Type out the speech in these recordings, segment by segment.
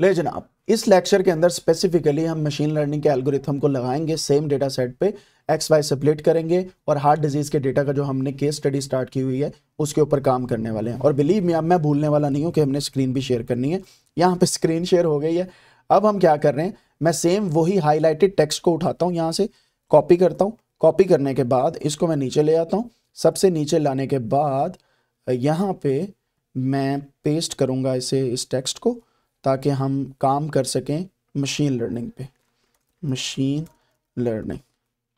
ले जनाब इस लेक्चर के अंदर स्पेसिफिकली हम मशीन लर्निंग के एल्गोरिथम को लगाएंगे सेम डेटा सेट पे एक्स वाई सेपरेट करेंगे और हार्ट डिजीज़ के डेटा का जो हमने केस स्टडी स्टार्ट की हुई है उसके ऊपर काम करने वाले हैं और बिलीव में अब मैं भूलने वाला नहीं हूँ कि हमने स्क्रीन भी शेयर करनी है यहाँ पे स्क्रीन शेयर हो गई है अब हम क्या कर रहे हैं मैं सेम वही हाईलाइटेड टेक्स्ट को उठाता हूँ यहाँ से कॉपी करता हूँ कॉपी करने के बाद इसको मैं नीचे ले आता हूँ सबसे नीचे लाने के बाद यहाँ पे मैं पेस्ट करूँगा इसे इस टेक्स्ट को ताकि हम काम कर सकें मशीन लर्निंग पे मशीन लर्निंग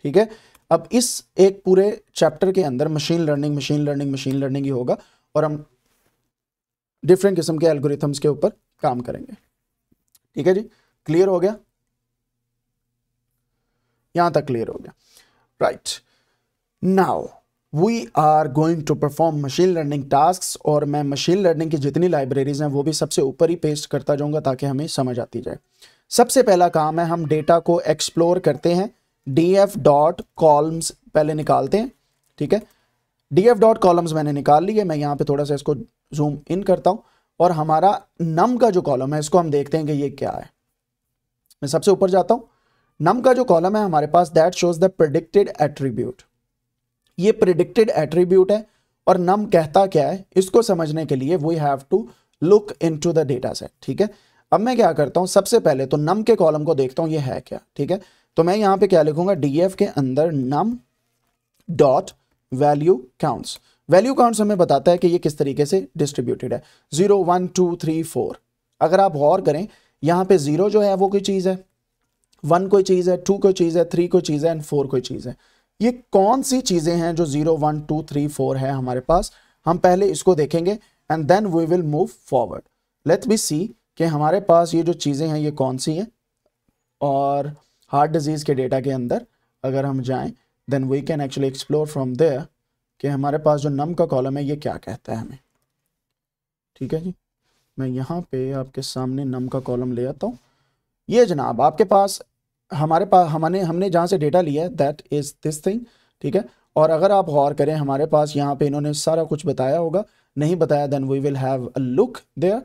ठीक है अब इस एक पूरे चैप्टर के अंदर machine learning machine learning machine learning ही होगा और हम डिफरेंट किस्म के एल्गोरिथम्स के ऊपर काम करेंगे ठीक है जी क्लियर हो गया यहां तक क्लियर हो गया right now we are going to perform machine learning task और मैं मशीन लर्निंग की जितनी लाइब्रेरीज हैं वो भी सबसे ऊपर ही पेस्ट करता जाऊँगा ताकि हमें समझ आती जाए सबसे पहला काम है हम डेटा को एक्सप्लोर करते हैं डी एफ डॉट कॉलम्स पहले निकालते हैं ठीक है डी एफ डॉट कॉलम्स मैंने निकाल लिए मैं यहाँ पे थोड़ा सा इसको जूम इन करता हूँ और हमारा नम का जो कॉलम है इसको हम देखते हैं कि ये क्या है मैं सबसे ऊपर जाता हूँ नम का जो कॉलम है हमारे पास that shows the predicted attribute ये प्रिडिक्टेड एट्रीब्यूट है और नम कहता क्या है इसको समझने के लिए we have to look into the data set ठीक है अब मैं क्या करता हूँ सबसे पहले तो नम के कॉलम को देखता हूँ ये है क्या ठीक है तो मैं यहाँ पे क्या लिखूंगा डीएफ के अंदर num dot value counts value counts हमें बताता है कि ये किस तरीके से डिस्ट्रीब्यूटेड है zero one two three four अगर आप गौर करें यहाँ पे जीरो जो है वो कोई चीज़ है वन कोई चीज़ है टू कोई चीज़ है थ्री कोई चीज़ है एंड फोर कोई चीज़ है ये कौन सी चीज़ें हैं जो zero one two three four है हमारे पास हम पहले इसको देखेंगे and then we will move forward let be see कि हमारे पास ये जो चीज़ें हैं ये कौन सी हैं और हार्ट डिजीज़ के डेटा के अंदर अगर हम जाएं then we can actually explore from there कि हमारे पास जो नम का कॉलम है ये क्या कहता है हमें ठीक है जी मैं यहाँ पे आपके सामने नम का कॉलम ले आता हूँ ये जनाब आपके पास हमारे पास हमने हमने जहाँ से डेटा लिया है दैट इज़ दिस थिंग ठीक है और अगर आप गौर करें हमारे पास यहाँ पे इन्होंने सारा कुछ बताया होगा नहीं बताया then we will have a look there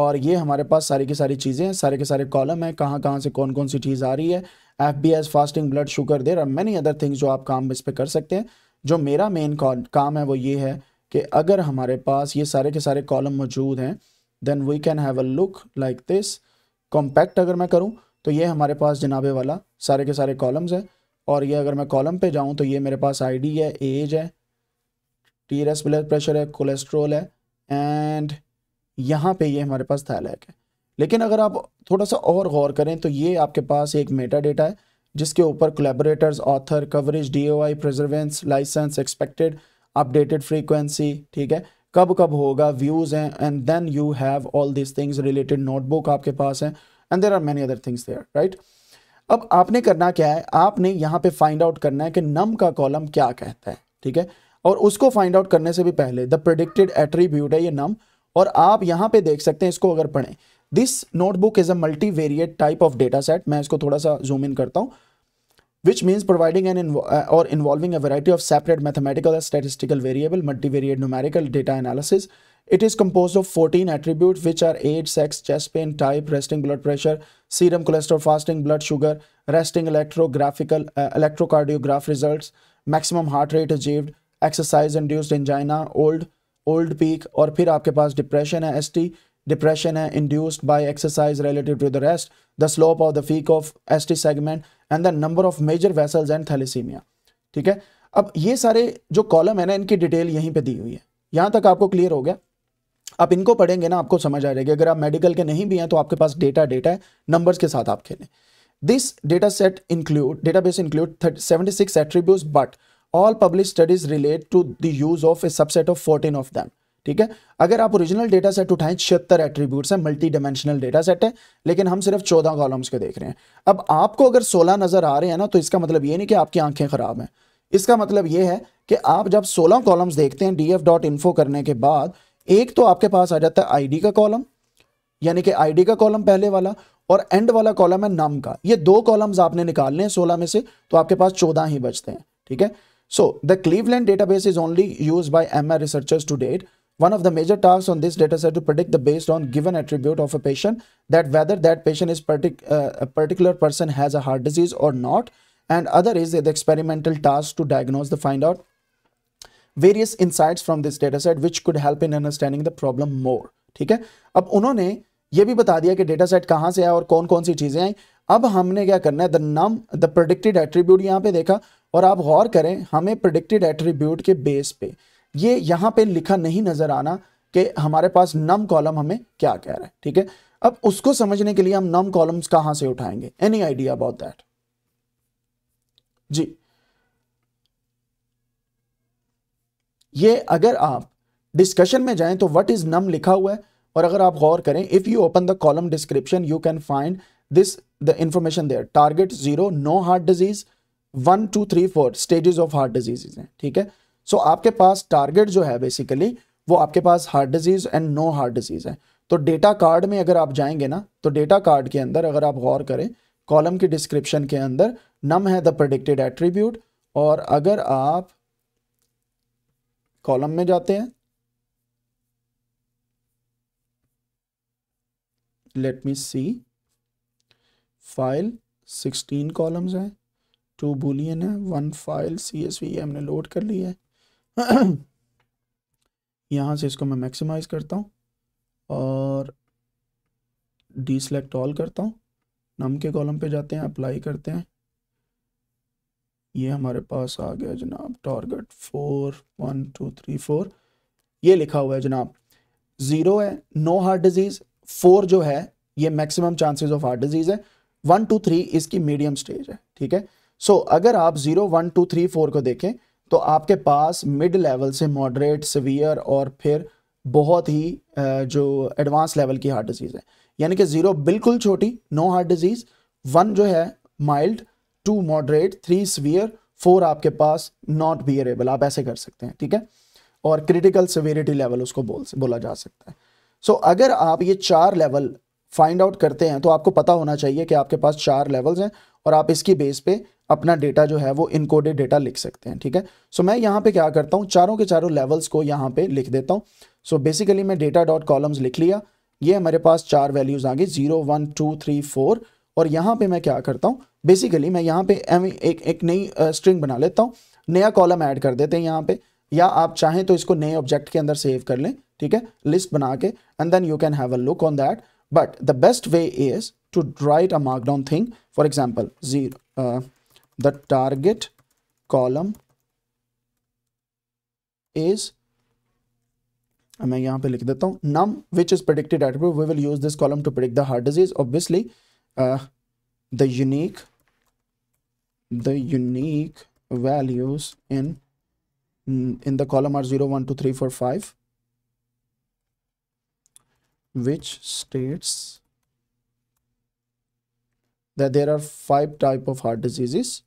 और ये हमारे पास सारी की सारी चीज़ें हैं सारे के सारे कॉलम हैं कहाँ कहाँ से कौन कौन सी चीज़ आ रही है F B S fasting blood sugar there are many other things जो आप काम इस पर कर सकते हैं जो मेरा मेन काम है वो ये है कि अगर हमारे पास ये सारे के सारे कॉलम मौजूद हैं then we can have a look like this compact अगर मैं करूँ तो ये हमारे पास जनाबे वाला सारे के सारे कॉलम्स हैं और ये अगर मैं कॉलम पे जाऊँ तो ये मेरे पास आईडी है एज है टी एस ब्लड प्रेशर है कोलेस्ट्रोल है एंड यहाँ पे ये हमारे पास थैलैक है लेकिन अगर आप थोड़ा सा और गौर करें तो ये आपके पास एक मेटा डेटा है जिसके ऊपर collaborators author coverage D O I provenance license expected updated frequency ठीक है कब कब होगा व्यूज़ हैं and then you have all this things related notebook आपके पास हैं and there are many other things there right अब आपने करना क्या है आपने यहाँ पे फाइंड आउट करना है कि नम का कॉलम क्या कहता है ठीक है और उसको फाइंड आउट करने से भी पहले द प्रिडिक्टेड एट्रीब्यूट है ये नम और आप यहाँ पे देख सकते हैं इसको अगर पढ़ें this notebook is a multivariate type of data set मैं इसको थोड़ा सा जूम इन करता हूँ which means providing an uh, or involving a variety of separate mathematical statistical variable multivariate numerical data analysis It is composed of 14 attributes which are age, sex, chest pain, type, resting blood pressure, serum cholesterol, fasting blood sugar, resting electrographical uh, electrocardiograph results, maximum heart rate achieved, exercise induced angina old old peak और फिर आपके पास depression है ST depression है induced by exercise relative to the rest the slope of the peak of ST segment and the number of major vessels and thalassemia ठीक है अब ये सारे जो कॉलम है ना इनकी डिटेल यहीं पे दी हुई है यहाँ तक आपको क्लियर हो गया आप इनको पढ़ेंगे ना आपको समझ आ जाएगी अगर आप मेडिकल के नहीं भी हैं तो आपके पास डेटा डेटा है नंबर्स के साथ आप खेलें this data set include base include seventy six attribute but all publish studies relate to the use of a subset of fourteen of them ठीक है अगर आप ओरिजिनल डेटा सेट उठाएं छिहत्तर एट्रीब्यूट्स है मल्टी डायमेंशनल डेटा सेट है लेकिन हम सिर्फ चौदह कॉलम्स के देख रहे हैं अब आपको अगर सोलह नजर आ रहे हैं ना तो इसका मतलब ये नहीं कि आपकी आंखें खराब हैं इसका मतलब ये है कि आप जब सोलह कॉलम्स देखते हैं डी एफ डॉट इन्फो करने के बाद एक तो आपके पास आ जाता है आईडी का कॉलम यानी कि आईडी का कॉलम पहले वाला और एंड वाला कॉलम है नाम का ये दो कॉलम्स आपने निकालने हैं 16 में से तो आपके पास चौदह ही बचते हैं ठीक है so the Cleveland data base is only use by ML researchers to date one of the major task on this data set to predict the based on given attribute of a patient that whether that patient is particular person has a heart disease or not and other is experimental task to diagnose the find out various insight from this data set which could help in understanding the problem more ठीक है अब उन्होंने ये भी बता दिया कि data set कहाँ से आया और कौन कौन सी चीज़ें आई अब हमने क्या करना है the num the predicted attribute यहाँ पे देखा और आप गौर करें हमें प्रोडिक्टेड एट्रीब्यूट के बेस पे ये यहाँ पे लिखा नहीं नज़र आना कि हमारे पास नम कॉलम हमें क्या कह रहा है ठीक है अब उसको समझने के लिए हम नम कॉलम्स कहाँ से उठाएंगे एनी आइडिया अबाउट दैट जी ये अगर आप डिस्कशन में जाएं तो व्हाट इज़ नम लिखा हुआ है और अगर आप गौर करें if you open the column description you can find this the information there target zero no heart disease one two three four stages of heart disease हैं ठीक है सो so, आपके पास टारगेट जो है बेसिकली वो आपके पास heart disease and no heart disease है तो डेटा कार्ड में अगर आप जाएंगे ना तो डेटा कार्ड के अंदर अगर आप गौर करें कॉलम की डिस्क्रिप्शन के अंदर नम है द प्रडिक्टेड एट्रीब्यूट और अगर आप कॉलम में जाते हैं let me see file sixteen columns हैं टू बुलियन है one file C S V हमने लोड कर ली है यहाँ से इसको मैं मैक्सिमाइज करता हूँ और डी सेलेक्ट ऑल करता हूँ नम के कॉलम पे जाते हैं अप्लाई करते हैं ये हमारे पास आ गया जनाब target four one two three four ये लिखा हुआ है जनाब ज़ीरो है नो हार्ट डिजीज़ फोर जो है ये maximum chances of heart disease है वन टू थ्री इसकी मीडियम स्टेज है ठीक है सो so, अगर आप zero one two three four को देखें तो आपके पास मिड लेवल से मॉडरेट सिवियर और फिर बहुत ही जो एडवांस लेवल की हार्ट डिजीज़ है यानी कि ज़ीरो बिल्कुल छोटी नो हार्ट डिजीज़ वन जो है mild two moderate three severe four आपके पास नॉट बियरेबल आप ऐसे कर सकते हैं ठीक है और क्रिटिकल सिवियरिटी लेवल उसको बोल बोला जा सकता है सो so, अगर आप ये चार लेवल फाइंड आउट करते हैं तो आपको पता होना चाहिए कि आपके पास चार लेवल्स हैं और आप इसकी बेस पे अपना डेटा जो है वो इनकोडेड डेटा लिख सकते हैं ठीक है सो so, मैं यहाँ पे क्या करता हूँ चारों के चारों लेवल्स को यहाँ पे लिख देता हूँ सो so, बेसिकली मैं डेटा डॉट कॉलम्स लिख लिया ये हमारे पास चार वैल्यूज़ आ गई zero one two three four और यहाँ पे मैं क्या करता हूँ बेसिकली मैं यहाँ पे एक एक नई स्ट्रिंग बना लेता हूँ नया कॉलम ऐड कर देते हैं यहाँ पे या आप चाहें तो इसको नए ऑब्जेक्ट के अंदर सेव कर लें ठीक है लिस्ट बना के and then you can have a look on that but the best way is to write a markdown thing for example zero the target column is मैं यहाँ पे लिख देता हूँ num which is predicted at we will use this column to predict the heart disease obviously uh, the unique the unique values in in the column are 0 1 2 3 4 5 which states that there are five type of heart diseases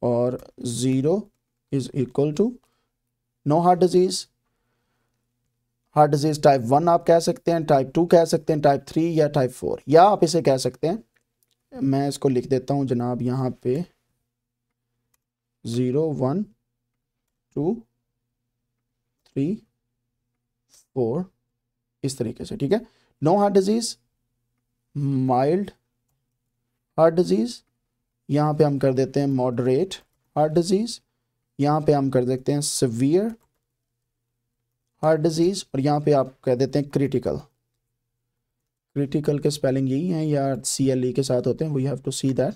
or 0 is equal to no heart disease heart disease type one आप कह सकते हैं type two कह सकते हैं type three या type four या आप इसे कह सकते हैं मैं इसको लिख देता हूँ जनाब यहाँ पे zero one two three four इस तरीके से ठीक है no heart disease mild heart disease यहाँ पे हम कर देते हैं मॉडरेट हार्ट डिजीज़ यहाँ पे हम कर देते हैं सिवियर हार्ट डिजीज़ और यहाँ पे आप कह देते हैं क्रिटिकल क्रिटिकल के स्पेलिंग यही हैं या सी एल ई के साथ होते हैं we have to see that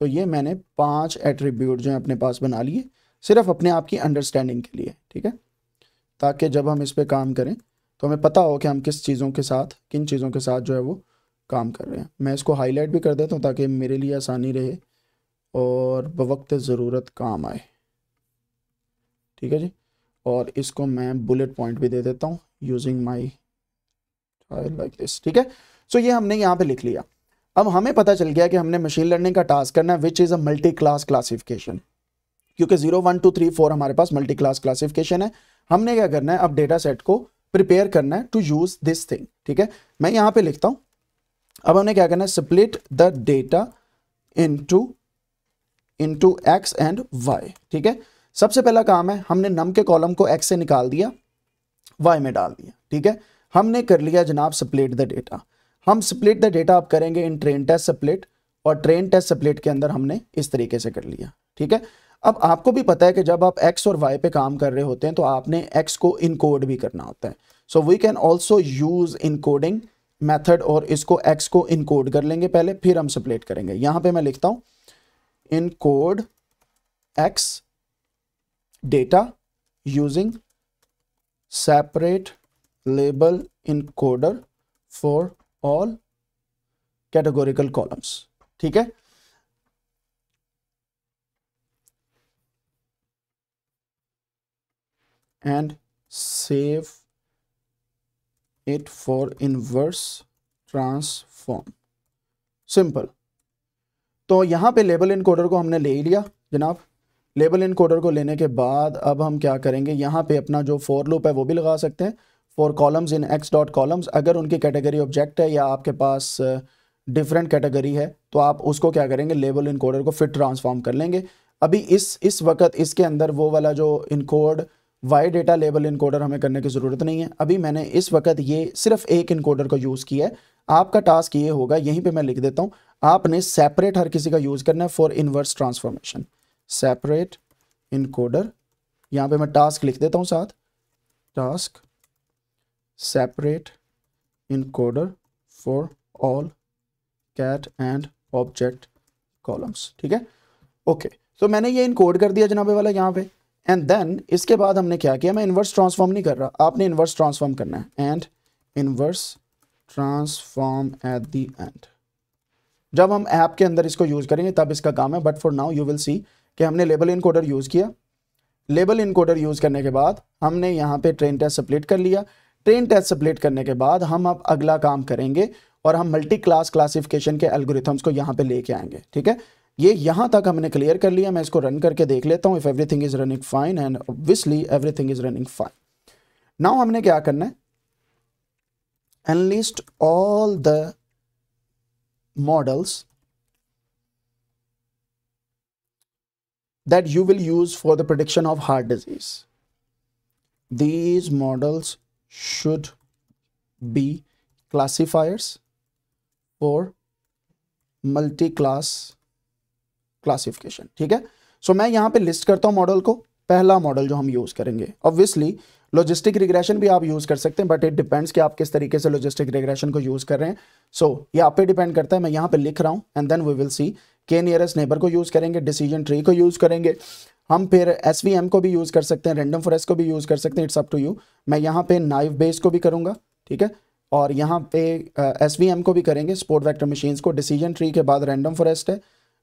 तो ये मैंने पांच एट्रीब्यूट जो है अपने पास बना लिए सिर्फ अपने आप की अंडरस्टैंडिंग के लिए ठीक है ताकि जब हम इस पर काम करें तो हमें पता हो कि हम किस चीज़ों के साथ किन चीज़ों के साथ जो है वो काम कर रहे हैं मैं इसको हाईलाइट भी कर देता हूँ ताकि मेरे लिए आसानी रहे और बवक्त ज़रूरत काम आए ठीक है जी और इसको मैं बुलेट पॉइंट भी दे देता हूँ यूजिंग माई लाइक दिस ठीक है सो ये हमने यहाँ पे लिख लिया अब हमें पता चल गया कि हमने मशीन लर्निंग का टास्क करना है which is a multi class classification क्योंकि zero one two three four हमारे पास मल्टी क्लास क्लासिफिकेशन है हमने क्या करना है अब डेटा सेट को प्रिपेयर करना है टू यूज दिस थिंग ठीक है मैं यहाँ पे लिखता हूँ अब हमने क्या करना है split the data into into X and Y ठीक है सबसे पहला काम है हमने नम के कॉलम को एक्स से निकाल दिया वाई में डाल दिया ठीक है हमने कर लिया जनाब सप्लेट द डेटा हम स्प्लिट द डेटा आप करेंगे इन ट्रेन टेस्ट सप्लेट और ट्रेन टेस्ट सप्लेट के अंदर हमने इस तरीके से कर लिया ठीक है अब आपको भी पता है कि जब आप एक्स और वाई पे काम कर रहे होते हैं तो आपने एक्स को इनकोड भी करना होता है so we can also use encoding method और इसको एक्स को इनकोड कर लेंगे पहले फिर हम सप्लेट करेंगे यहां पर मैं लिखता इन encode X data using separate label encoder for all categorical columns ठीक है and save it for inverse transform simple तो यहां पे लेबल कोडर को हमने ले लिया जनाब लेबल इनकोडर को लेने के बाद अब हम क्या करेंगे यहाँ पे अपना जो फोर लूप है वो भी लगा सकते हैं for columns in X dot columns अगर उनकी कैटेगरी ऑब्जेक्ट है या आपके पास डिफरेंट कैटेगरी है तो आप उसको क्या करेंगे लेबल इनकोडर को फिट ट्रांसफॉर्म कर लेंगे अभी इस इस वक्त इसके अंदर वो वाला जो encode Y data label encoder हमें करने की ज़रूरत नहीं है अभी मैंने इस वक्त ये सिर्फ एक इनकोडर को यूज़ किया है आपका टास्क ये होगा यहीं पे मैं लिख देता हूँ आपने सेपरेट हर किसी का यूज़ करना है for inverse transformation separate encoder यहाँ पे मैं टास्क लिख देता हूँ साथ task separate encoder for all cat and object columns ठीक है ओके okay. तो so, मैंने ये इनकोड कर दिया जनाबे वाला यहाँ पे एंड देन इसके बाद हमने क्या किया मैं इनवर्स ट्रांसफॉर्म नहीं कर रहा आपने इन्वर्स ट्रांसफॉर्म करना है and inverse transform at the end जब हम ऐप के अंदर इसको यूज़ करेंगे तब इसका काम है but for now you will see कि हमने लेबल इनकोडर यूज़ किया लेबल इनकोडर यूज़ करने के बाद हमने यहाँ पे ट्रेन टेस्ट स्प्लिट कर लिया ट्रेन टेस्ट सबलेट करने के बाद हम अब अगला काम करेंगे और हम मल्टी क्लास क्लासिफिकेशन के एल्गोरिथम्स को यहाँ पे लेके आएंगे ठीक है ये यहाँ तक हमने क्लियर कर लिया मैं इसको रन करके देख लेता हूँ if everything is running fine and obviously everything is running fine now हमने क्या करना है enlist all the models that you will use for the prediction of heart disease these models should be classifiers for multi class classification ठीक है so so, मैं यहां पे list करता हूं मॉडल को पहला मॉडल जो हम यूज़ करेंगे ऑब्वियसली लॉजिस्टिक रिग्रेशन भी आप यूज़ कर सकते हैं बट इट डिपेंड्स कि आप किस तरीके से लॉजिस्टिक रिग्रेशन को यूज़ कर रहे हैं सो so, ये आप पे डिपेंड करता है मैं यहां पे लिख रहा हूँ and then we will see K nearest neighbour को यूज़ करेंगे डिसीजन ट्री को यूज़ करेंगे हम फिर एस को भी यूज़ कर सकते हैं रेंडम फॉरेस्ट को भी यूज़ कर सकते हैं इट्स अप टू यू मैं यहाँ पे नाइव बेस को भी करूँगा ठीक है और यहाँ पे एस uh, को भी करेंगे स्पोर्ट वैक्टर मशीन्स को डिसीजन ट्री के बाद रेंडम फॉरेस्ट है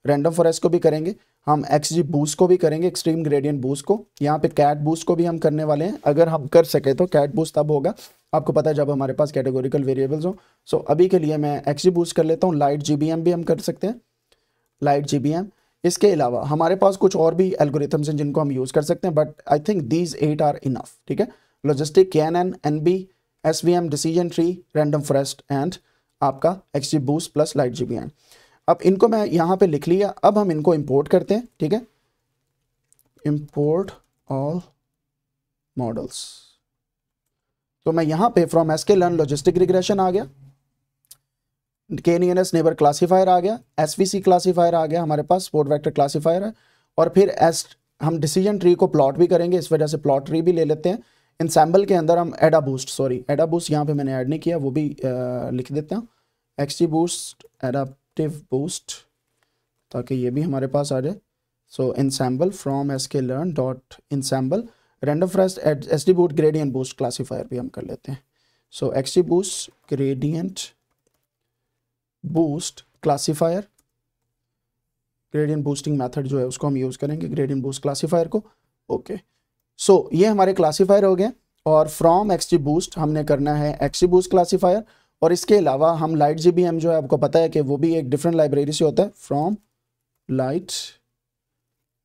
रेंडम फॉरेस्ट को भी करेंगे हम एक्स जी बूस को भी करेंगे एक्सट्रीम ग्रेडियंट बूस को यहाँ पे कैट बूस को भी हम करने वाले हैं अगर हम कर सके तो कैट बूस तब होगा आपको पता है जब हमारे पास कैटेगोरिकल वेरिएबल्स हो सो अभी के लिए मैं एक्स जी बूस कर लेता हूँ लाइट जी बी एम भी हम कर सकते हैं लाइट जी बी एम इसके अलावा हमारे पास कुछ और भी एल्गोरिथम्स हैं जिनको हम यूज़ कर सकते हैं but I think these eight are enough ठीक है logistic K N N N B S V M decision tree random forest and आपका X G boost plus light G B and अब इनको मैं यहाँ पे लिख लिया अब हम इनको इम्पोर्ट करते हैं ठीक है इम्पोर्ट ऑल मॉडल्स तो मैं यहाँ पे from S K learn logistic regression आ गया K N S neighbour classifier आ गया एस वी सी क्लासीफायर आ गया हमारे पास स्पोर्ट वैक्टर क्लासीफायर है और फिर एस हम डिसीजन ट्री को प्लॉट भी करेंगे इस वजह से प्लॉट ट्री भी ले लेते हैं इन सैम्बल के अंदर हम एडा बूस्ट सॉरी एडा बूस्ट यहाँ पे मैंने ऐड नहीं किया वो भी आ, लिख देते हैं एक्स बूस्ट एडाप्टिव बूस्ट ताकि ये भी हमारे पास आ जाए so ensemble from S K learn dot ensemble random forest S D boot gradient boost classifier भी हम कर लेते हैं so X boost gradient boost classifier gradient boosting method जो है उसको हम यूज़ करेंगे ग्रेडियंट बूस्ट क्लासीफायर को ओके सो so, ये हमारे क्लासीफायर हो गए और फ्रॉम एक्स जी बूस्ट हमने करना है एक्स जी बूस्ट क्लासीफायर और इसके अलावा हम लाइट जी बी एम जो है आपको पता है कि वो भी एक डिफरेंट लाइब्रेरी से होता है फ्रॉम लाइट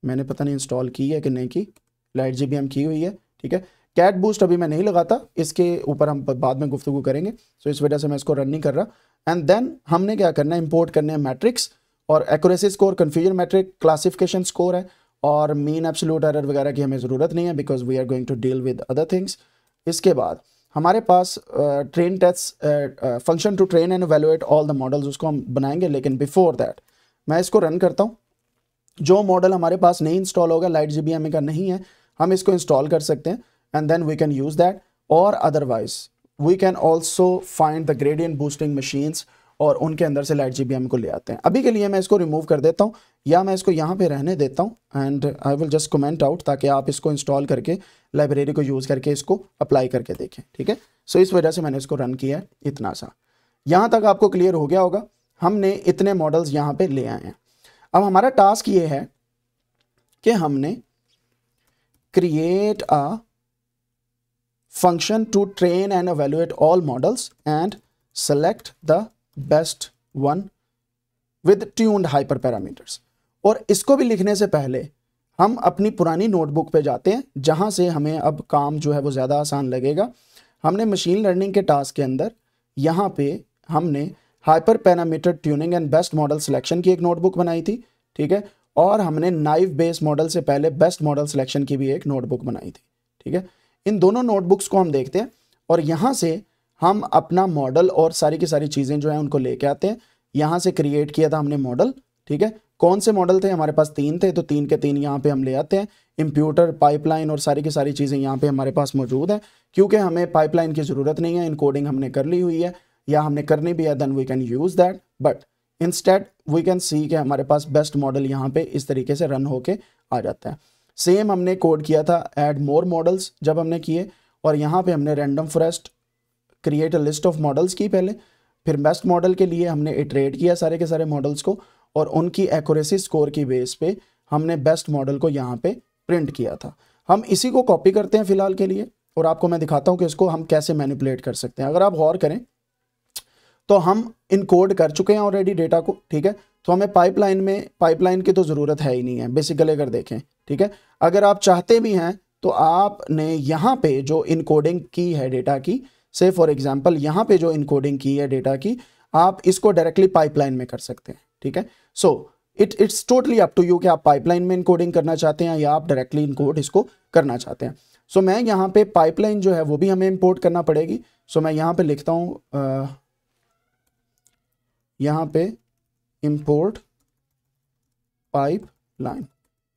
मैंने पता नहीं इंस्टॉल की है कि नहीं की लाइट जी बी एम की हुई है ठीक है कैट बूस्ट अभी मैं नहीं लगाता इसके ऊपर हम बाद में गुफ्तु करेंगे सो so इस वजह से मैं इसको रन नहीं कर रहा एंड देन हमने क्या करना है इंपोर्ट करने हैं मैट्रिक्स और accuracy score confusion matrix classification score है और मीन एब्सोल्यूट एरर वगैरह की हमें ज़रूरत नहीं है because we are going to deal with other things इसके बाद हमारे पास train test function to train and evaluate all the models उसको हम बनाएंगे लेकिन बिफोर दैट मैं इसको रन करता हूँ जो मॉडल हमारे पास नहीं इंस्टॉल होगा लाइट जी का नहीं है हम इसको इंस्टॉल कर सकते हैं and then we can use that और otherwise we can also find the gradient boosting machines और उनके अंदर से लाइट जी को ले आते हैं अभी के लिए मैं इसको रिमूव कर देता हूँ या मैं इसको यहाँ पे रहने देता हूँ and I will just comment out ताकि आप इसको इंस्टॉल करके लाइब्रेरी को यूज़ करके इसको अप्लाई करके देखें ठीक है सो इस वजह से मैंने इसको रन किया है इतना सा यहाँ तक आपको क्लियर हो गया होगा हमने इतने मॉडल्स यहाँ पे ले आए हैं अब हमारा टास्क ये है कि हमने create a function to train and evaluate all models and select the best one with tuned hyperparameters. और इसको भी लिखने से पहले हम अपनी पुरानी नोटबुक पे जाते हैं जहाँ से हमें अब काम जो है वो ज़्यादा आसान लगेगा हमने मशीन लर्निंग के टास्क के अंदर यहाँ पे हमने hyper parameter tuning and best model selection की एक नोटबुक बनाई थी ठीक है और हमने नाइव बेस मॉडल से पहले बेस्ट मॉडल सिलेक्शन की भी एक नोटबुक बनाई थी ठीक है इन दोनों नोटबुक्स को हम देखते हैं और यहाँ से हम अपना मॉडल और सारी की सारी चीज़ें जो है उनको लेके आते हैं यहाँ से क्रिएट किया था हमने मॉडल ठीक है कौन से मॉडल थे हमारे पास तीन थे तो तीन के तीन यहाँ पे हम ले आते हैं इम्प्यूटर पाइपलाइन और सारी की सारी चीज़ें यहाँ पे हमारे पास मौजूद है क्योंकि हमें पाइपलाइन की ज़रूरत नहीं है इनकोडिंग हमने कर ली हुई है या हमने करनी भी है then we can use that but instead we can see के हमारे पास बेस्ट मॉडल यहाँ पे इस तरीके से रन होके आ जाता है सेम हमने कोड किया था एड मोर मॉडल्स जब हमने किए और यहाँ पे हमने random forest create a list of models की पहले फिर बेस्ट मॉडल के लिए हमने इटरेट किया सारे के सारे मॉडल्स को और उनकी एक्यूरेसी स्कोर की बेस पे हमने बेस्ट मॉडल को यहाँ पे प्रिंट किया था हम इसी को कॉपी करते हैं फिलहाल के लिए और आपको मैं दिखाता हूँ कि इसको हम कैसे मैनिपुलेट कर सकते हैं अगर आप गौर करें तो हम इनकोड कर चुके हैं ऑलरेडी डेटा को ठीक है तो हमें पाइपलाइन में पाइपलाइन की तो ज़रूरत है ही नहीं है बेसिकली अगर देखें ठीक है अगर आप चाहते भी हैं तो आपने यहाँ पे जो इनकोडिंग की है डेटा की से फॉर एग्जांपल यहाँ पे जो इनकोडिंग की है डेटा की आप इसको डायरेक्टली पाइपलाइन में कर सकते हैं ठीक है so it it's totally up to you कि आप पाइपलाइन में इनकोडिंग करना चाहते हैं या आप डायरेक्टली इनकोड इसको करना चाहते हैं सो so, मैं यहाँ पे पाइपलाइन जो है वो भी हमें इम्पोर्ट करना पड़ेगी सो so, मैं यहाँ पे लिखता हूँ यहाँ पे इम्पोर्ट पाइप लाइन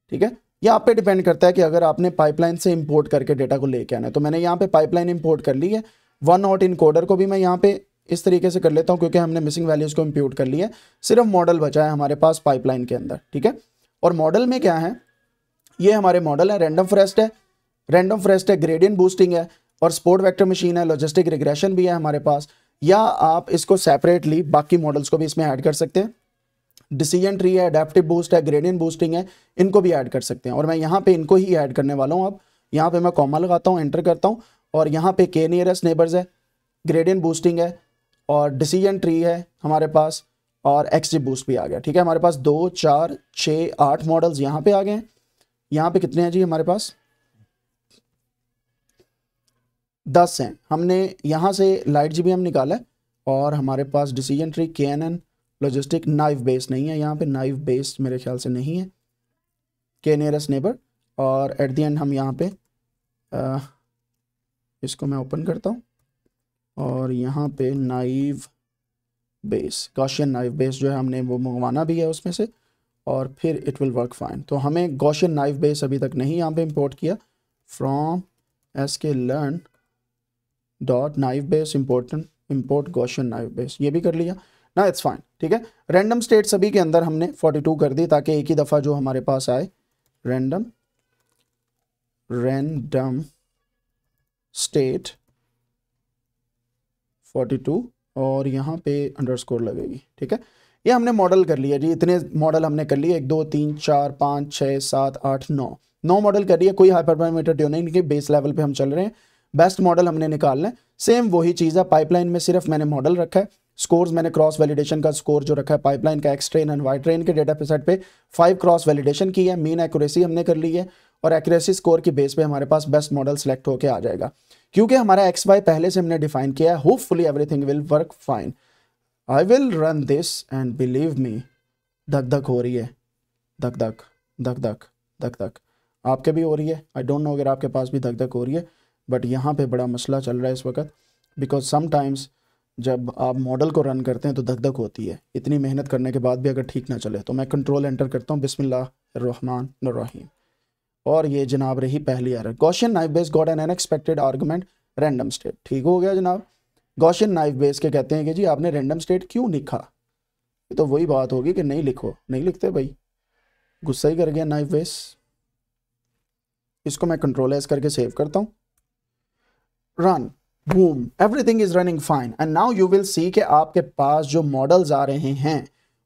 ठीक है यह आप पे डिपेंड करता है कि अगर आपने पाइपलाइन से इंपोर्ट करके डेटा को लेके आना है तो मैंने यहाँ पे पाइपलाइन इंपोर्ट कर ली है वन नॉट इनकोडर को भी मैं यहाँ पे इस तरीके से कर लेता हूँ क्योंकि हमने मिसिंग वैल्यूज़ को इम्प्यूट कर लिया है सिर्फ मॉडल बचा है हमारे पास पाइपलाइन के अंदर ठीक है और मॉडल में क्या है ये हमारे मॉडल है रैंडम फ्रेस्ट है रैंडम फ्रेस्ट है ग्रेडियंट बूस्टिंग है और स्पोर्ट वैक्टर मशीन है लॉजिस्टिक रिग्रेशन भी है हमारे पास या आप इसको सेपरेटली बाकी मॉडल्स को भी इसमें ऐड कर सकते हैं डिसीजन ट्री है अडेप्टिव बूस्ट है ग्रेडियंट बूस्टिंग है इनको भी ऐड कर सकते हैं और मैं यहाँ पे इनको ही ऐड करने वाला हूँ अब यहाँ पे मैं कॉमा लगाता हूँ एंटर करता हूँ और यहाँ पे के नियरेस्ट नेबर्स है ग्रेडियंट बूस्टिंग है और डिसीजन ट्री है हमारे पास और एक्स बूस्ट भी आ गया ठीक है हमारे पास दो चार छः आठ मॉडल्स यहाँ पे आ गए हैं यहाँ पे कितने हैं जी हमारे पास दस हैं हमने यहाँ से लाइट जी हम निकाला है और हमारे पास decision tree K N N logistic naive Bayes नहीं है यहाँ पे नाइफ बेस मेरे ख्याल से नहीं है के नियरेस्ट नेबर और एट दी एंड हम यहाँ पे आ, इसको मैं ओपन करता हूँ और यहाँ पे naive Bayes Gaussian naive Bayes जो है हमने वो मंगवाना भी है उसमें से और फिर इट विल वर्क फाइन तो हमें गॉशियन नाइव बेस अभी तक नहीं यहाँ पे इंपोर्ट किया from S K learn dot naive Bayes important import question naive Bayes ये भी कर लिया ना इट्स फाइन ठीक है रैंडम स्टेट सभी के अंदर हमने 42 कर दी ताकि एक ही दफ़ा जो हमारे पास आए रैंडम रैंडम स्टेट 42 और यहाँ पे अंडरस्कोर लगेगी ठीक है ये हमने मॉडल कर लिया जी इतने मॉडल हमने कर लिए एक दो तीन चार पाँच छः सात आठ नौ नौ मॉडल कर लिए कोई हाइपर ट्यू ट्यूनिंग क्योंकि बेस लेवल पे हम चल रहे हैं बेस्ट मॉडल हमने निकालना है सेम वही चीज़ है पाइपलाइन में सिर्फ मैंने मॉडल रखा है स्कोर्स मैंने क्रॉस वैलिडेशन का स्कोर जो रखा है पाइपलाइन का X train and Y train के डेटा सेट पे फाइव क्रॉस वैलिडेशन की है मीन एक्यूरेसी हमने कर ली है और एक्यूरेसी स्कोर की बेस पे हमारे पास बेस्ट मॉडल सेलेक्ट होकर आ जाएगा क्योंकि हमारा एक्स वाई पहले से हमने डिफाइन किया है hopefully everything will work fine I will run this and believe me धक धक हो रही है धक धक धक धक धक धक आपके भी हो रही है आई डोंट नो अगर आपके पास भी धक धक हो रही है बट यहाँ पे बड़ा मसला चल रहा है इस वक्त बिकॉज समटाइम्स जब आप मॉडल को रन करते हैं तो धक धक होती है इतनी मेहनत करने के बाद भी अगर ठीक ना चले तो मैं कंट्रोल एंटर करता हूँ बिसमिल्लाम और ये जनाब रही पहली error Gaussian naive Bayes got an unexpected argument random state ठीक हो गया जनाब गौशन नाइफ बेस के कहते हैं कि जी आपने रैंडम स्टेट क्यों लिखा ये तो वही बात होगी कि नहीं लिखो नहीं लिखते भाई गुस्सा ही कर गया नाइफ बेस इसको मैं कंट्रोल एस करके सेव करता हूँ run boom everything is running fine and now you will see के आपके पास जो मॉडल्स आ रहे हैं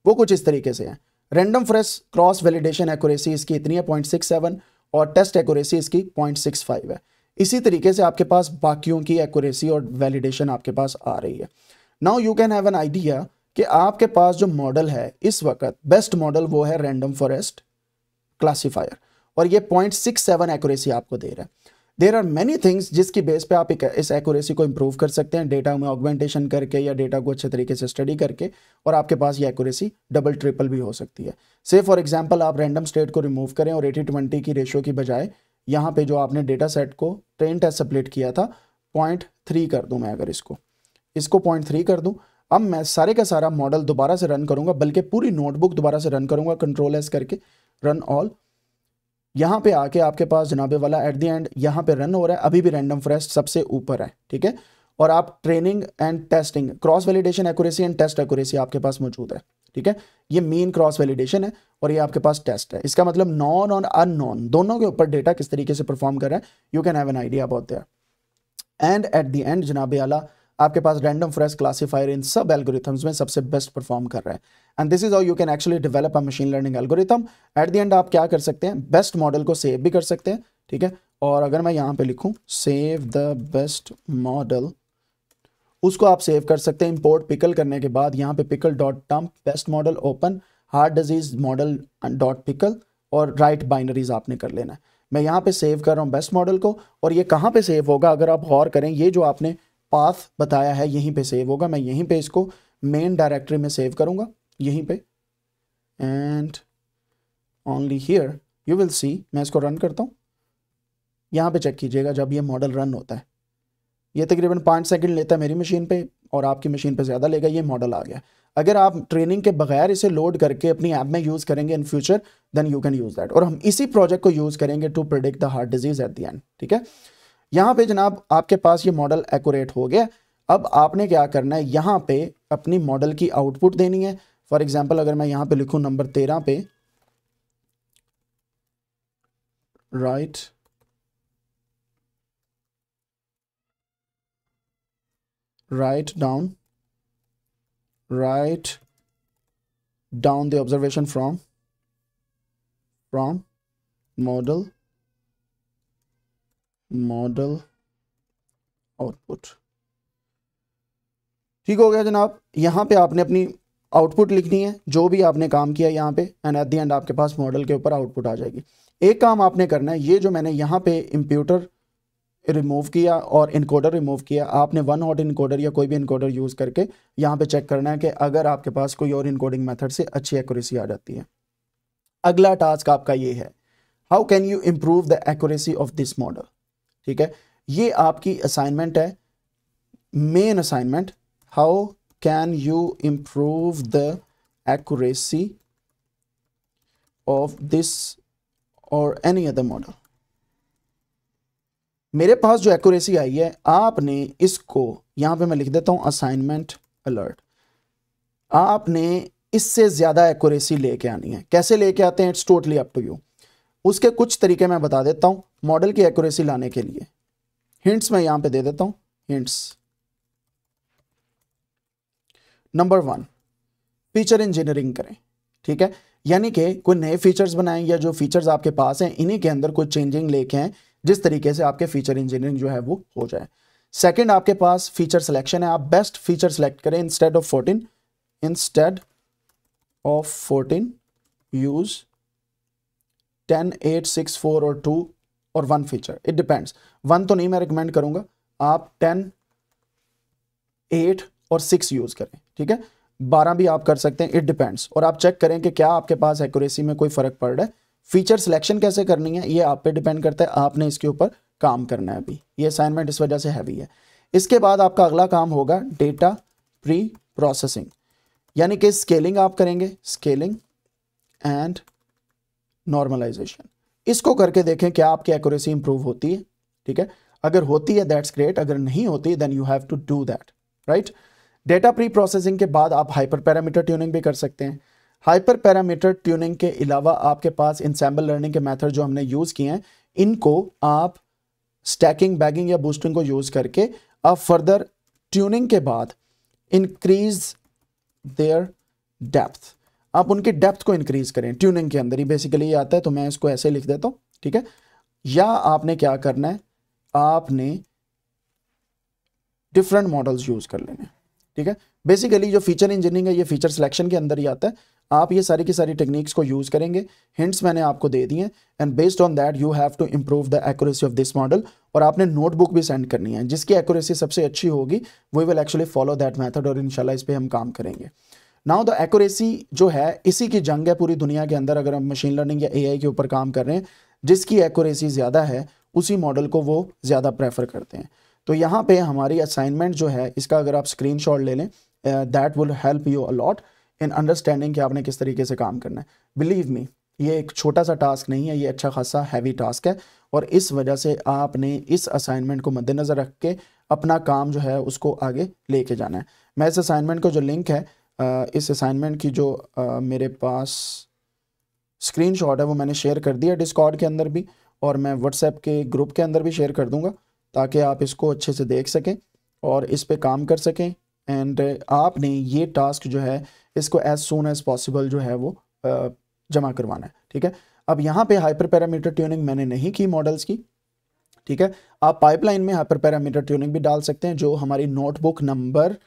वो कुछ इस तरीके से हैं random forest cross validation accuracy इसकी इतनी है पॉइंट और टेस्ट एक्यूरेसी इसकी पॉइंट सिक्स फाइव है इसी तरीके से आपके पास बाकियों की एक्यूरेसी और वैलिडेशन आपके पास आ रही है now you can have an idea कि आपके पास जो मॉडल है इस वक्त बेस्ट मॉडल वो है रैंडम फॉरेस्ट क्लासीफायर और ये पॉइंट सिक्स सेवन एक्यूरेसी आपको दे रहा है देर आर मैनी थिंग्स जिसकी बेस पे आप एक, इस एक्यूरेसी को इम्प्रूव कर सकते हैं डेटा में ऑगमेंटेशन करके या डेटा को अच्छे तरीके से स्टडी करके और आपके पास ये एक्यूरेसी डबल ट्रिपल भी हो सकती है से फॉर एग्जाम्पल आप रैंडम स्टेट को रिमूव करें और एटी ट्वेंटी की रेशियो की बजाय यहाँ पे जो आपने डेटा सेट को ट्रेन टेस्ट सप्लेट किया था पॉइंट थ्री कर दूँ मैं अगर इसको इसको पॉइंट थ्री कर दूँ अब मैं सारे का सारा मॉडल दोबारा से रन करूँगा बल्कि पूरी नोटबुक दोबारा से रन करूँगा कंट्रोल एस करके रन ऑल यहाँ पे आके आपके पास जनाबे वाला एट दी एंड यहाँ पे रन हो रहा है अभी भी रैंडम फ्रेश सबसे ऊपर है ठीक है और आप training and testing cross validation accuracy and test accuracy आपके पास मौजूद है ठीक है ये मेन क्रॉस वैलिडेशन है और ये आपके पास टेस्ट है इसका मतलब नॉन और अन दोनों के ऊपर डेटा किस तरीके से परफॉर्म कर रहा है you can have an idea about there and at the end जनाबे वाला आपके पास रैंडम फ्रेश क्लासीफायर इन सब एल्गोरिथम्स में सबसे बेस्ट परफॉर्म कर रहा है and this is how you can actually develop a machine learning algorithm at the end आप क्या कर सकते हैं बेस्ट मॉडल को सेव भी कर सकते हैं ठीक है और अगर मैं यहाँ पे लिखूँ सेव द बेस्ट मॉडल उसको आप सेव कर सकते हैं इम्पोर्ट पिकल करने के बाद यहाँ पे pickle dot dump best model open heart disease model dot pickle और राइट right बाइनरीज आपने कर लेना है मैं यहाँ पे सेव कर रहा हूँ बेस्ट मॉडल को और ये कहाँ पे सेव होगा अगर आप गौर करें ये जो आपने पाथ बताया है यहीं पे सेव होगा मैं यहीं पे इसको मेन डायरेक्टरी में सेव करूंगा यहीं पे and only here you will see मैं इसको रन करता हूँ यहाँ पे चेक कीजिएगा जब ये मॉडल रन होता है ये तकरीबन पाँच सेकंड लेता है मेरी मशीन पे और आपकी मशीन पे ज़्यादा लेगा ये मॉडल आ गया अगर आप ट्रेनिंग के बगैर इसे लोड करके अपनी ऐप में यूज़ करेंगे in future then you can use that और हम इसी प्रोजेक्ट को यूज़ करेंगे to predict the heart disease at the end ठीक है यहाँ पे जनाब आपके पास ये मॉडल एक्यूरेट हो गया अब आपने क्या करना है यहाँ पे अपनी मॉडल की आउटपुट देनी है फॉर एग्जाम्पल अगर मैं यहाँ पे लिखू नंबर तेरह पे write write down write down the observation from from model model output ठीक हो गया जनाब यहाँ पे आपने अपनी आउटपुट लिखनी है जो भी आपने काम किया यहाँ पे एंड एट दी एंड आपके पास मॉडल के ऊपर आउटपुट आ जाएगी एक काम आपने करना है ये जो मैंने यहाँ पे इम्प्यूटर रिमूव किया और इनकोडर रिमूव किया आपने वन हॉट इनकोडर या कोई भी इनकोडर यूज़ करके यहाँ पे चेक करना है कि अगर आपके पास कोई और इनकोडिंग मेथड से अच्छी एक्यूरेसी आ जाती है अगला टास्क आपका ये है how can you improve the accuracy of this model ठीक है ये आपकी असाइनमेंट है main assignment how can you improve the accuracy of this और एनी अदर मॉडल मेरे पास जो एक्यूरेसी आई है आपने इसको यहां पे मैं लिख देता हूं असाइनमेंट अलर्ट आपने इससे ज़्यादा एक्यूरेसी लेके आनी है कैसे लेके आते हैं it's totally up to you उसके कुछ तरीके मैं बता देता हूं मॉडल की एक्यूरेसी लाने के लिए हिंट्स मैं यहां पे दे देता हूं hints number one feature engineering करें ठीक है यानी कि कोई नए फीचर्स बनाएं या जो फीचर्स आपके पास हैं इन्हीं के अंदर कोई चेंजिंग लेके हैं जिस तरीके से आपके फीचर इंजीनियरिंग जो है वो हो जाए सेकंड आपके पास फीचर सिलेक्शन है आप बेस्ट फीचर सिलेक्ट करें instead of fourteen instead of fourteen use ten eight six four और टू और one feature it depends one तो नहीं मैं रिकमेंड करूंगा आप टेन एट और सिक्स यूज़ करें ठीक है बारह भी आप कर सकते हैं इट डिपेंड्स और आप चेक करें कि क्या आपके पास एक्यूरेसी में कोई फ़र्क पड़ रहा है फीचर सिलेक्शन कैसे करनी है ये आप पे डिपेंड करता है आपने इसके ऊपर काम करना है अभी ये असाइनमेंट इस वजह से हैवी है इसके बाद आपका अगला काम होगा डेटा प्री प्रोसेसिंग यानी कि स्केलिंग आप करेंगे स्केलिंग एंड नॉर्मलाइजेशन इसको करके देखें क्या आपकी एक्यूरेसी इंप्रूव होती है ठीक है अगर होती है दैट्स ग्रेट अगर नहीं होती then you have to do that right data pre processing के बाद आप हाइपर पैरामीटर ट्यूनिंग भी कर सकते हैं हाइपर पैरामीटर ट्यूनिंग के अलावा आपके पास इन सैम्बल लर्निंग के मेथड जो हमने यूज़ किए हैं इनको आप स्टैकिंग बैगिंग या बूस्टिंग को यूज़ करके आप फर्दर ट्यूनिंग के बाद इंक्रीज देयर डेप्थ आप उनकी डेप्थ को इंक्रीज करें ट्यूनिंग के अंदर ही बेसिकली ये आता है तो मैं इसको ऐसे लिख देता हूँ ठीक है या आपने क्या करना है आपने डिफरेंट मॉडल्स यूज़ कर लेने ठीक है बेसिकली जो फीचर इंजीनियरिंग है ये फीचर सिलेक्शन के अंदर ही आता है आप ये सारी की सारी टेक्निक्स को यूज़ करेंगे हिंट्स मैंने आपको दे दिए and based on that you have to improve the accuracy of this model और आपने नोटबुक भी सेंड करनी है जिसकी एक्यूरेसी सबसे अच्छी होगी we will actually follow that method और इनशाला इस पर हम काम करेंगे नाउ द एक्यूरेसी जो है इसी की जंग है पूरी दुनिया के अंदर अगर हम मशीन लर्निंग या एआई के ऊपर काम कर रहे हैं जिसकी एक्यूरेसी ज़्यादा है उसी मॉडल को वो ज़्यादा प्रेफर करते हैं तो यहाँ पे हमारी असाइनमेंट जो है इसका अगर आप शॉट ले लें that will help you a lot in understanding कि आपने किस तरीके से काम करना है बिलीव मी ये एक छोटा सा टास्क नहीं है ये अच्छा खासा हैवी टास्क है और इस वजह से आपने इस असाइनमेंट को मद्देनज़र रख के अपना काम जो है उसको आगे लेके जाना है मैं इस असाइनमेंट को जो लिंक है इस असाइनमेंट की जो मेरे पास स्क्रीनशॉट है वो मैंने शेयर कर दिया डिस्कॉर्ड के अंदर भी और मैं व्हाट्सएप के ग्रुप के अंदर भी शेयर कर दूंगा ताकि आप इसको अच्छे से देख सकें और इस पे काम कर सकें एंड आपने ये टास्क जो है इसको एज सोन एज पॉसिबल जो है वो जमा करवाना है ठीक है अब यहाँ पे हाइपर पैरामीटर ट्यूनिंग मैंने नहीं की मॉडल्स की ठीक है आप पाइपलाइन में हाइपर पैरामीटर ट्यूनिंग भी डाल सकते हैं जो हमारी नोटबुक नंबर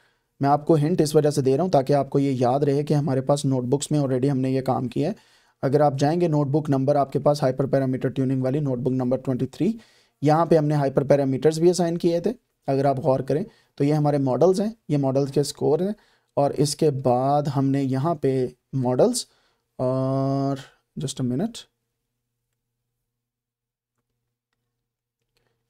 मैं आपको हिंट इस वजह से दे रहा हूँ ताकि आपको ये याद रहे कि हमारे पास नोटबुक्स में ऑलरेडी हमने ये काम किया है अगर आप जाएंगे नोटबुक नंबर आपके पास हाइपर पैरामीटर ट्यूनिंग वाली नोटबुक नंबर ट्वेंटी थ्री यहाँ पर हमने हाइपर पैरामीटर्स भी असाइन किए थे अगर आप गौर करें तो ये हमारे मॉडल्स हैं ये मॉडल्स के स्कोर हैं और इसके बाद हमने यहाँ पे मॉडल्स और जस्ट अ मिनट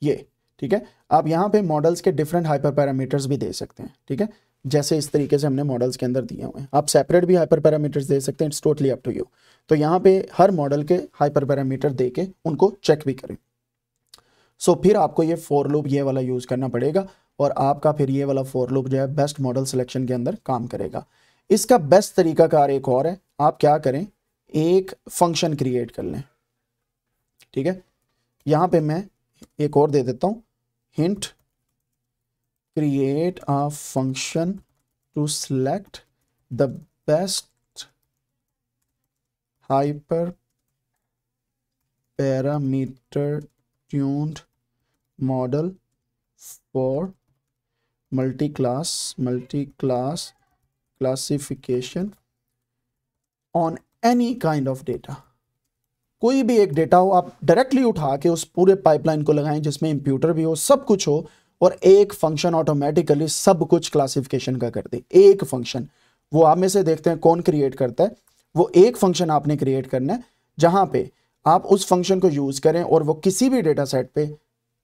ये ठीक है आप यहाँ पे मॉडल्स के डिफरेंट हाइपर पैरामीटर्स भी दे सकते हैं ठीक है जैसे इस तरीके से हमने मॉडल्स के अंदर दिए हुए हैं आप सेपरेट भी हाइपर पैरामीटर्स दे सकते हैं it's totally up to you तो यहाँ पे हर मॉडल के हाइपर पैरामीटर दे के उनको चेक भी करें सो so, फिर आपको ये फोर लूप ये वाला यूज़ करना पड़ेगा और आपका फिर ये वाला फोर लूप जो है बेस्ट मॉडल सिलेक्शन के अंदर काम करेगा इसका बेस्ट तरीका कार एक और है आप क्या करें एक फंक्शन क्रिएट कर लें ठीक है यहाँ पे मैं एक और दे देता हूँ hint create a function to select the best hyper parameter tuned model for multi-class multi-class classification on any kind of data कोई भी एक डेटा हो आप डायरेक्टली उठा के उस पूरे पाइपलाइन को लगाएं जिसमें इंप्यूटर भी हो सब कुछ हो और एक फंक्शन ऑटोमेटिकली सब कुछ क्लासिफिकेशन का कर दे एक फंक्शन वो आप में से देखते हैं कौन क्रिएट करता है वो एक फंक्शन आपने क्रिएट करना है जहाँ पे आप उस फंक्शन को यूज़ करें और वो किसी भी डेटा सेट पे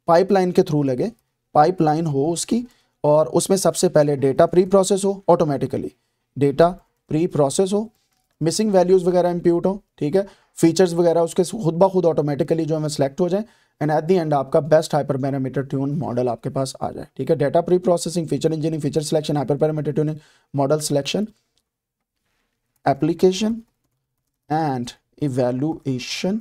पाइपलाइन के थ्रू लगे पाइपलाइन हो उसकी और उसमें सबसे पहले डेटा प्री प्रोसेस हो ऑटोमेटिकली डेटा प्री प्रोसेस हो मिसिंग वैल्यूज़ वगैरह इम्प्यूट हो ठीक है फीचर्स वगैरह उसके खुद ब खुद ऑटोमेटिकली जो हमें सेलेक्ट हो जाए एंड एट दी एंड आपका best hyper parameter tune model आपके पास आ जाए ठीक है data pre processing feature engineering feature selection hyper parameter tuning model selection application and evaluation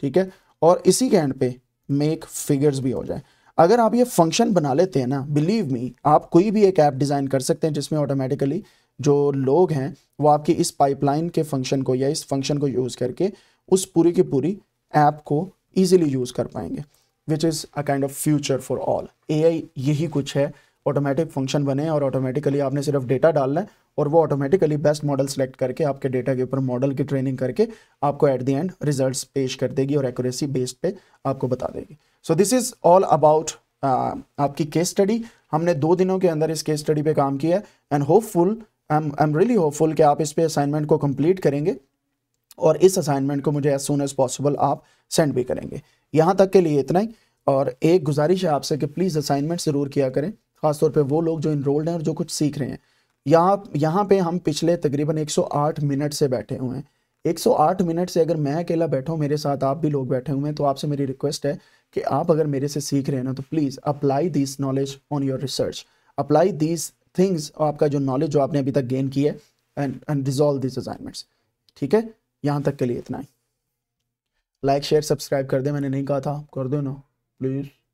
ठीक है और इसी के एंड पे मेक फिगर्स भी हो जाए अगर आप ये फंक्शन बना लेते हैं ना बिलीव मी आप कोई भी एक ऐप डिज़ाइन कर सकते हैं जिसमें ऑटोमेटिकली जो लोग हैं वो आपकी इस पाइपलाइन के फंक्शन को या इस फंक्शन को यूज़ करके उस पूरी की पूरी ऐप को ईजिली यूज़ कर पाएंगे which is a kind of future for all uh यही कुछ है ऑटोमेटिक फंक्शन बने और ऑटोमेटिकली आपने सिर्फ डेटा डालना है और वो ऑटोमेटिकली बेस्ट मॉडल सेलेक्ट करके आपके डेटा के ऊपर मॉडल की ट्रेनिंग करके आपको एट द एंड रिजल्ट्स पेश कर देगी और एक्यूरेसी बेस्ड पे आपको बता देगी so this is all about आपकी केस स्टडी हमने दो दिनों के अंदर इस केस स्टडी पे काम किया and hopeful I am really hopeful कि आप इस पर असाइनमेंट को कंप्लीट करेंगे और इस असाइनमेंट को मुझे एज सुन एज पॉसिबल आप सेंड भी करेंगे यहाँ तक के लिए इतना ही और एक गुजारिश है आपसे कि प्लीज़ असाइनमेंट ज़रूर किया करें ख़ासतौर पर वो लोग जो इनरोल्ड हैं और जो कुछ सीख रहे हैं यहाँ यहाँ पे हम पिछले तकरीबन 108 मिनट से बैठे हुए हैं 108 मिनट से अगर मैं अकेला बैठा हूँ मेरे साथ आप भी लोग बैठे हुए हैं तो आपसे मेरी रिक्वेस्ट है कि आप अगर मेरे से सीख रहे हैं ना तो please apply this knowledge on your research apply this things आपका जो नॉलेज जो आपने अभी तक गेन किया है and and resolve this assignments ठीक है यहाँ तक के लिए इतना ही लाइक शेयर सब्सक्राइब कर दे मैंने नहीं कहा था कर दो ना प्लीज़